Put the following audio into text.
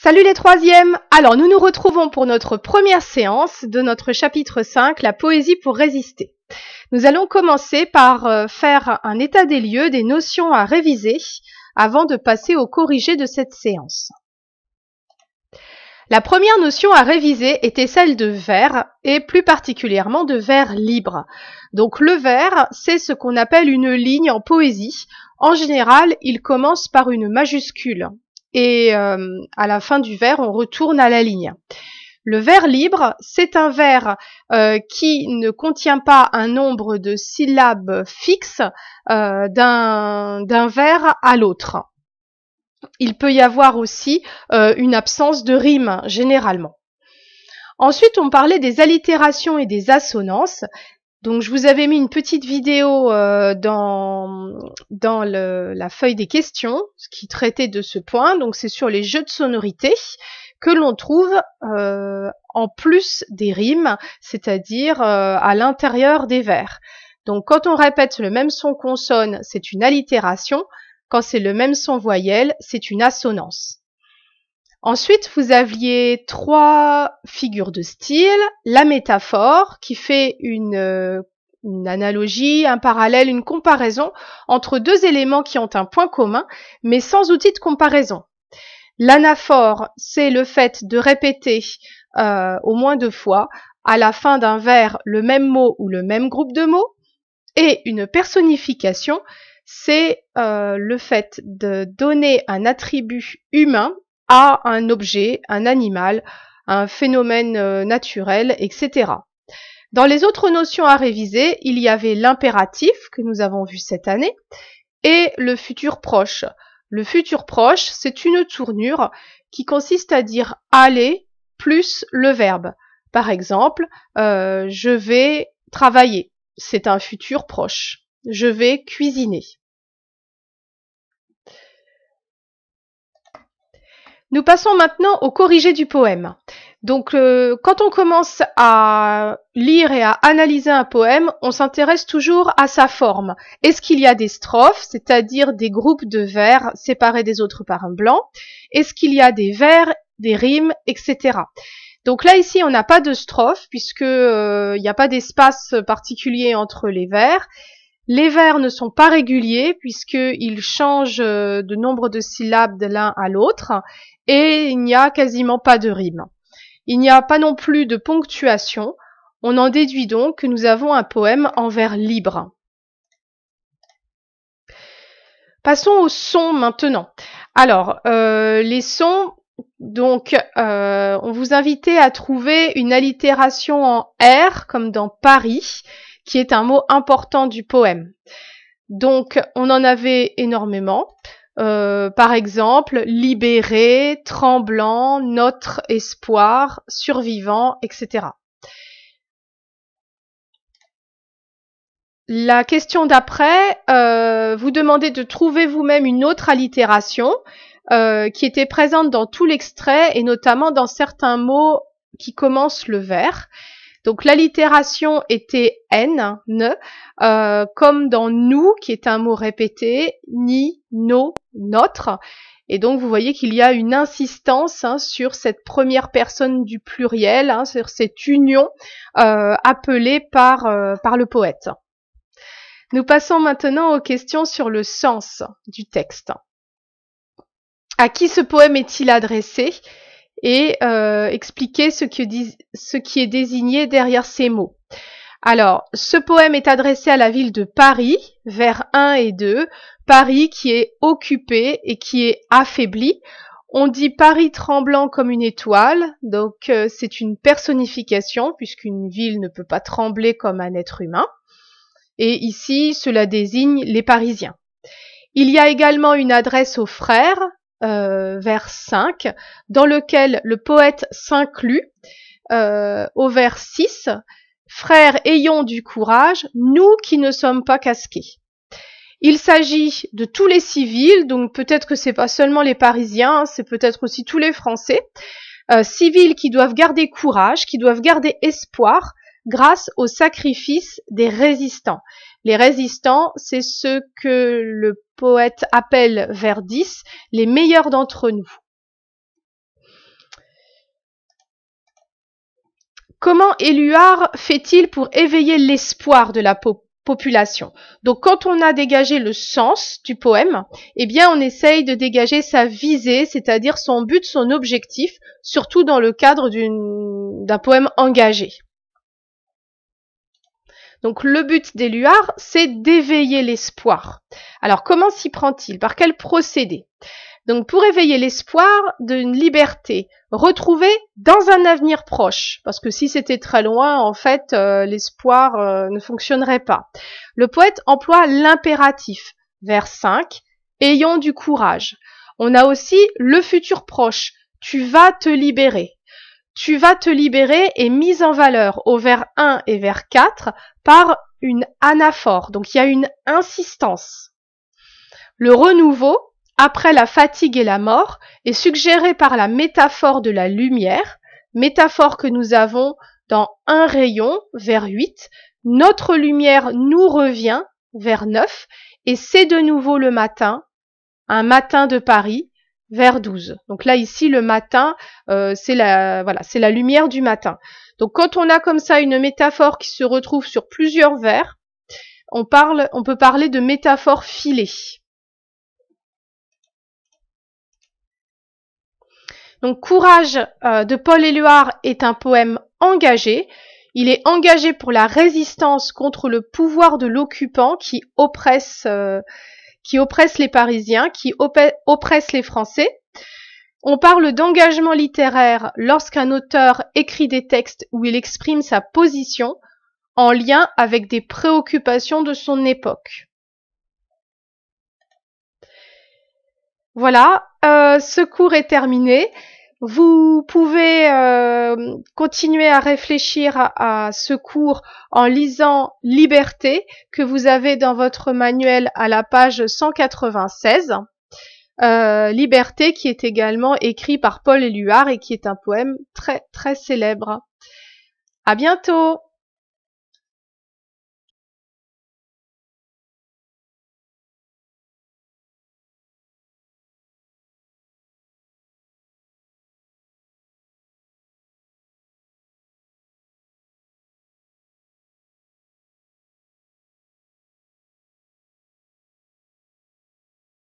Salut les troisièmes Alors nous nous retrouvons pour notre première séance de notre chapitre 5, la poésie pour résister. Nous allons commencer par euh, faire un état des lieux, des notions à réviser, avant de passer au corrigé de cette séance. La première notion à réviser était celle de vers, et plus particulièrement de vers libre. Donc le vers, c'est ce qu'on appelle une ligne en poésie. En général, il commence par une majuscule et euh, à la fin du vers, on retourne à la ligne. Le vers libre, c'est un vers euh, qui ne contient pas un nombre de syllabes fixes euh, d'un vers à l'autre. Il peut y avoir aussi une absence de rime, généralement. Ensuite, on parlait des allitérations et des assonances. Donc je vous avais mis une petite vidéo euh, dans, dans la feuille des questions qui traitait de ce point. Donc c'est sur les jeux de sonorité que l'on trouve euh, en plus des rimes, c'est-à-dire euh, à l'intérieur des vers. Donc quand on répète le même son consonne, c'est une allitération. Quand c'est le même son voyelle, c'est une assonance. Ensuite, vous aviez trois figures de style. La métaphore qui fait euh, une, analogie, un parallèle, une comparaison entre deux éléments qui ont un point commun, mais sans outil de comparaison. L'anaphore, c'est le fait de répéter euh, au moins deux fois à la fin d'un vers le même mot ou le même groupe de mots. Et une personnification, c'est euh, le fait de donner un attribut humain à un objet, un animal, un phénomène euh, naturel, etc. Dans les autres notions à réviser, il y avait l'impératif que nous avons vu cette année et le futur proche. Le futur proche, c'est une tournure qui consiste à dire aller plus le verbe. Par exemple, euh, je vais travailler. C'est un futur proche. Je vais cuisiner. Nous passons maintenant au corrigé du poème. Donc euh, quand on commence à lire et à analyser un poème, on s'intéresse toujours à sa forme. Est-ce qu'il y a des strophes, c'est-à-dire des groupes de vers séparés des autres par un blanc Est-ce qu'il y a des vers, des rimes, etc. Donc là ici on n'a pas de strophes, puisque euh, il n'y a pas d'espace particulier entre les vers. Les vers ne sont pas réguliers puisqu'ils changent euh, de nombre de syllabes de l'un à l'autre et il n'y a quasiment pas de rime. Il n'y a pas non plus de ponctuation. On en déduit donc que nous avons un poème en vers libre. Passons aux sons maintenant. Alors, euh, les sons, donc, euh, on vous invitait à trouver une allitération en R, comme dans Paris, qui est un mot important du poème. Donc, on en avait énormément. Euh, par exemple, libéré, tremblant, notre espoir, survivant, etc. La question d'après, euh, vous demandez de trouver vous-même une autre allitération euh, qui était présente dans tout l'extrait et notamment dans certains mots qui commencent le vers. Donc l'allitération était n, ne, euh, comme dans nous, qui est un mot répété, ni, nos, notre. Et donc vous voyez qu'il y a une insistance hein, sur cette première personne du pluriel, hein, sur cette union euh, appelée par, euh, par le poète. Nous passons maintenant aux questions sur le sens du texte. À qui ce poème est-il adressé et euh, expliquer ce, qui est désigné derrière ces mots. Alors, ce poème est adressé à la ville de Paris, vers 1 et 2, Paris qui est occupé et qui est affaibli. On dit Paris tremblant comme une étoile, donc euh, c'est une personnification puisqu'une ville ne peut pas trembler comme un être humain. Et ici, cela désigne les Parisiens. Il y a également une adresse aux frères, euh, vers 5, dans lequel le poète s'inclut euh, au vers 6, Frères, ayons du courage, nous qui ne sommes pas casqués. Il s'agit de tous les civils, donc peut-être que n'est pas seulement les Parisiens, hein, c'est peut-être aussi tous les Français, euh, civils qui doivent garder courage, qui doivent garder espoir grâce au sacrifice des résistants. Les résistants, c'est ce que le poète appelle vers 10 les meilleurs d'entre nous. Comment Éluard fait-il pour éveiller l'espoir de la population Donc quand on a dégagé le sens du poème, eh bien on essaye de dégager sa visée, c'est-à-dire son but, son objectif, surtout dans le cadre d'un poème engagé. Donc le but des luards, c'est d'éveiller l'espoir. Alors comment s'y prend-il Par quel procédé donc pour éveiller l'espoir d'une liberté retrouvée dans un avenir proche, parce que si c'était très loin, en fait, euh, l'espoir euh, ne fonctionnerait pas. Le poète emploie l'impératif, vers 5, ayons du courage. On a aussi le futur proche, tu vas te libérer. Tu vas te libérer est mise en valeur au vers 1 et vers 4 par une anaphore. Donc il y a une insistance. Le renouveau, après la fatigue et la mort, est suggéré par la métaphore de la lumière, métaphore que nous avons dans un rayon vers 8. Notre lumière nous revient vers 9 et c'est de nouveau le matin, un matin de Paris vers 12. Donc là ici le matin, euh, c'est la voilà, c'est la lumière du matin. Donc quand on a comme ça une métaphore qui se retrouve sur plusieurs vers, on parle, on peut parler de métaphore filée. Donc Courage euh, de Paul Éluard est un poème engagé. Il est engagé pour la résistance contre le pouvoir de l'occupant qui oppresse euh, qui oppresse les Parisiens, qui oppresse les Français. On parle d'engagement littéraire lorsqu'un auteur écrit des textes où il exprime sa position en lien avec des préoccupations de son époque. Voilà, euh, ce cours est terminé. Vous pouvez euh, continuer à réfléchir à, ce cours en lisant Liberté que vous avez dans votre manuel à la page 196. Euh, Liberté qui est également écrit par Paul Éluard et qui est un poème très très célèbre. À bientôt!